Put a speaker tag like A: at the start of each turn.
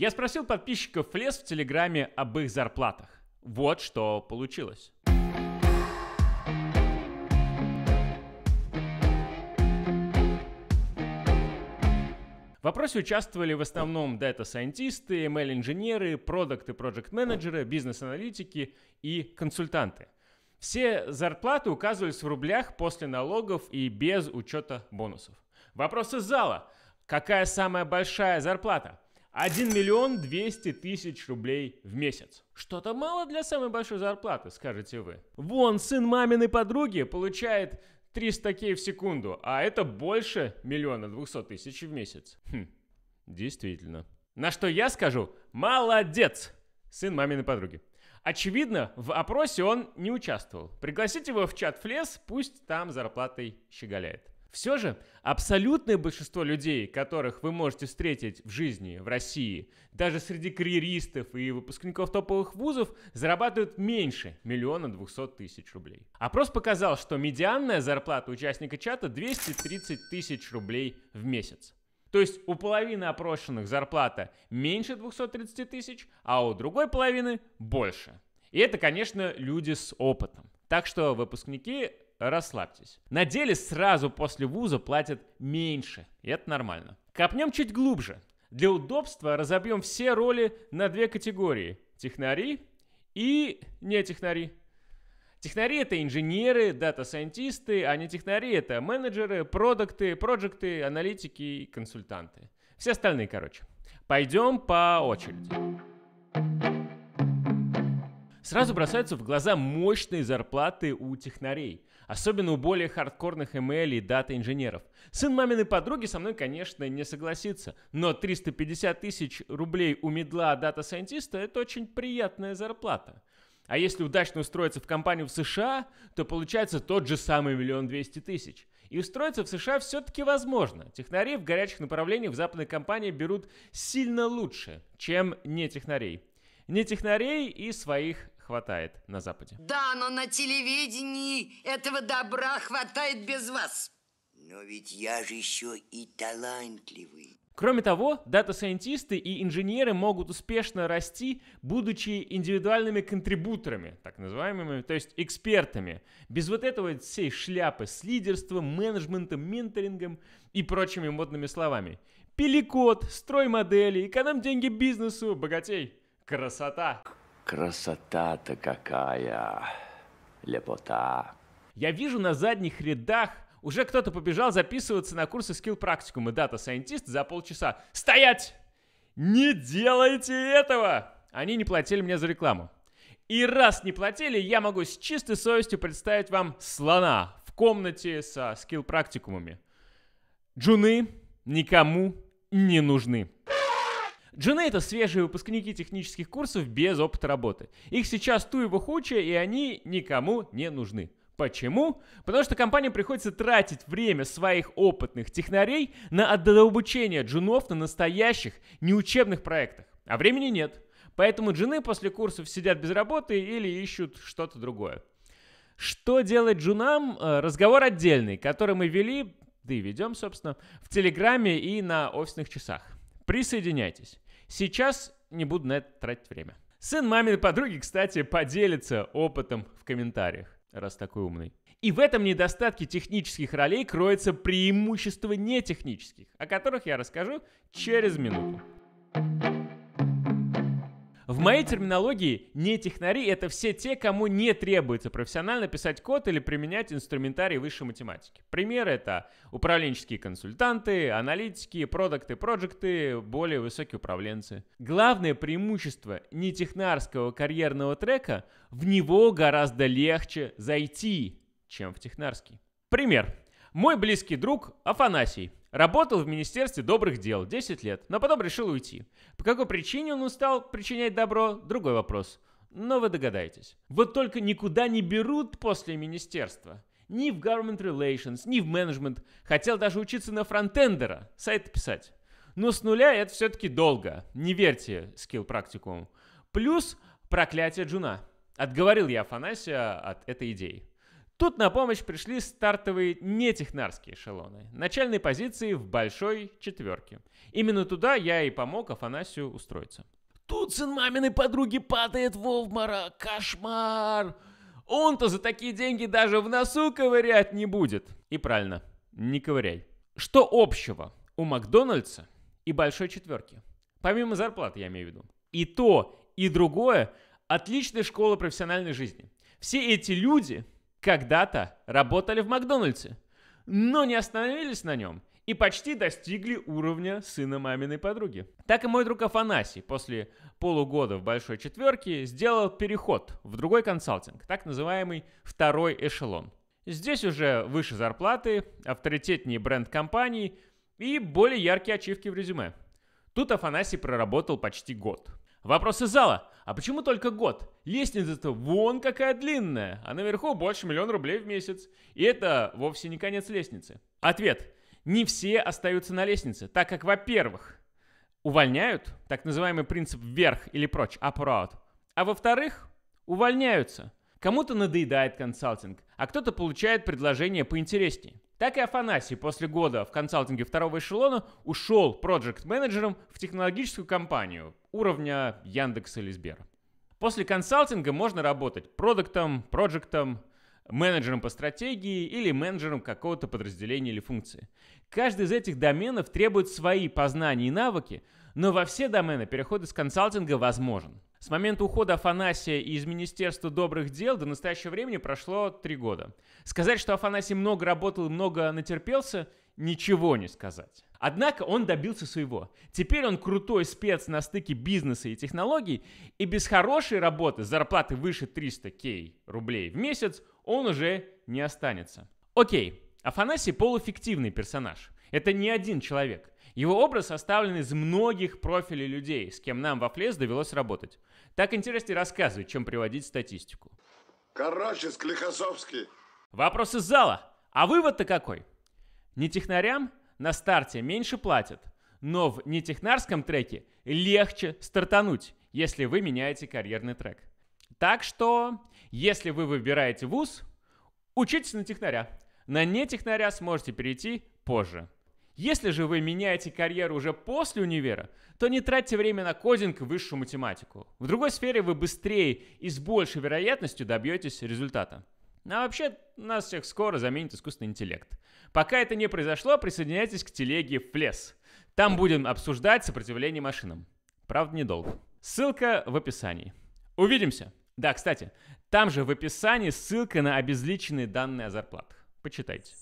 A: Я спросил подписчиков Флес в Телеграме об их зарплатах. Вот что получилось. В вопросе участвовали в основном дата-сайентисты, ML-инженеры, продукты, проект-менеджеры, бизнес-аналитики и консультанты. Все зарплаты указывались в рублях после налогов и без учета бонусов. Вопрос из зала. Какая самая большая зарплата? 1 миллион 200 тысяч рублей в месяц. Что-то мало для самой большой зарплаты, скажете вы. Вон, сын маминой подруги получает 300 кей в секунду, а это больше миллиона 200 тысяч в месяц. Хм, действительно. На что я скажу, молодец, сын маминой подруги. Очевидно, в опросе он не участвовал. Пригласите его в чат Флес, пусть там зарплатой щеголяет. Все же абсолютное большинство людей, которых вы можете встретить в жизни в России, даже среди карьеристов и выпускников топовых вузов, зарабатывают меньше миллиона двухсот тысяч рублей. Опрос показал, что медианная зарплата участника чата 230 тысяч рублей в месяц. То есть у половины опрошенных зарплата меньше 230 тысяч, а у другой половины больше. И это, конечно, люди с опытом. Так что выпускники расслабьтесь. На деле сразу после вуза платят меньше, и это нормально. Копнем чуть глубже. Для удобства разобьем все роли на две категории – технари и не технари. Технари — это инженеры, дата-сайентисты, а не технари — это менеджеры, продукты, проекты, аналитики и консультанты. Все остальные, короче. Пойдем по очереди. Сразу бросаются в глаза мощные зарплаты у технарей. Особенно у более хардкорных ML и дата-инженеров. Сын маминой подруги со мной, конечно, не согласится. Но 350 тысяч рублей у медла дата-сайентиста – это очень приятная зарплата. А если удачно устроиться в компанию в США, то получается тот же самый миллион двести тысяч. И устроиться в США все-таки возможно. Технари в горячих направлениях в западной компании берут сильно лучше, чем не технарей. Не технарей и своих хватает на Западе. Да, но на телевидении этого добра хватает без вас. Но ведь я же еще и талантливый. Кроме того, дата-сайентисты и инженеры могут успешно расти, будучи индивидуальными контрибуторами, так называемыми, то есть экспертами. Без вот этого всей шляпы с лидерством, менеджментом, менторингом и прочими модными словами. Пили код, строй модели, эконом деньги бизнесу, богатей. Красота! Красота-то какая! Лепота! Я вижу на задних рядах уже кто-то побежал записываться на курсы скилл практикум и дата Scientist за полчаса. Стоять! Не делайте этого! Они не платили мне за рекламу. И раз не платили, я могу с чистой совестью представить вам слона в комнате со скилл практикумами. Джуны никому не нужны. Джуны это свежие выпускники технических курсов без опыта работы. Их сейчас ту его хуча, и они никому не нужны. Почему? Потому что компаниям приходится тратить время своих опытных технарей на обучение джунов на настоящих неучебных проектах. А времени нет. Поэтому джуны после курсов сидят без работы или ищут что-то другое. Что делать джунам? Э, разговор отдельный, который мы вели, да и ведем, собственно, в Телеграме и на офисных часах. Присоединяйтесь. Сейчас не буду на это тратить время. Сын маминой подруги, кстати, поделится опытом в комментариях, раз такой умный. И в этом недостатке технических ролей кроется преимущество нетехнических, о которых я расскажу через минуту. В моей терминологии не технари — это все те, кому не требуется профессионально писать код или применять инструментарий высшей математики. Примеры — это управленческие консультанты, аналитики, продукты, проекты, более высокие управленцы. Главное преимущество не технарского карьерного трека — в него гораздо легче зайти, чем в технарский. Пример. Мой близкий друг Афанасий — Работал в Министерстве добрых дел 10 лет, но потом решил уйти. По какой причине он устал причинять добро – другой вопрос. Но вы догадаетесь. Вот только никуда не берут после министерства. Ни в Government Relations, ни в менеджмент. Хотел даже учиться на фронтендера, сайт писать. Но с нуля это все-таки долго. Не верьте скилл практикуму. Плюс проклятие Джуна. Отговорил я Афанасия от этой идеи. Тут на помощь пришли стартовые нетехнарские эшелоны, начальные позиции в большой четверке. Именно туда я и помог Афанасию устроиться. Тут сын маминой подруги падает в обморок, кошмар! Он-то за такие деньги даже в носу ковырять не будет. И правильно, не ковыряй. Что общего у Макдональдса и Большой Четверки? Помимо зарплаты, я имею в виду. И то, и другое – отличная школа профессиональной жизни. Все эти люди – когда-то работали в Макдональдсе, но не остановились на нем и почти достигли уровня сына маминой подруги. Так и мой друг Афанасий после полугода в большой четверке сделал переход в другой консалтинг, так называемый второй эшелон. Здесь уже выше зарплаты, авторитетнее бренд компании и более яркие ачивки в резюме. Тут Афанасий проработал почти год. Вопросы зала. А почему только год? Лестница-то вон какая длинная, а наверху больше миллиона рублей в месяц. И это вовсе не конец лестницы. Ответ. Не все остаются на лестнице, так как, во-первых, увольняют, так называемый принцип вверх или прочь, up or out, а во-вторых, увольняются. Кому-то надоедает консалтинг, а кто-то получает предложение поинтереснее. Так и Афанасий после года в консалтинге второго эшелона ушел проект-менеджером в технологическую компанию уровня Яндекс или Сбера. После консалтинга можно работать продуктом, проектом, менеджером по стратегии или менеджером какого-то подразделения или функции. Каждый из этих доменов требует свои познания и навыки, но во все домены переход из консалтинга возможен. С момента ухода Афанасия из Министерства добрых дел до настоящего времени прошло три года. Сказать, что Афанасий много работал и много натерпелся, ничего не сказать. Однако он добился своего. Теперь он крутой спец на стыке бизнеса и технологий, и без хорошей работы, зарплаты выше 300 кей рублей в месяц, он уже не останется. Окей, Афанасий полуфиктивный персонаж. Это не один человек. Его образ составлен из многих профилей людей, с кем нам во флес довелось работать. Так интереснее рассказывать, чем приводить статистику. Короче, Склихосовский. Вопрос из зала. А вывод-то какой? Не технарям на старте меньше платят, но в нетехнарском треке легче стартануть, если вы меняете карьерный трек. Так что, если вы выбираете вуз, учитесь на технаря. На нетехнаря сможете перейти позже. Если же вы меняете карьеру уже после универа, то не тратьте время на кодинг и высшую математику. В другой сфере вы быстрее и с большей вероятностью добьетесь результата. А вообще, нас всех скоро заменит искусственный интеллект. Пока это не произошло, присоединяйтесь к телеге Флес. Там будем обсуждать сопротивление машинам. Правда, недолго. Ссылка в описании. Увидимся! Да, кстати, там же в описании ссылка на обезличенные данные о зарплатах. Почитайте.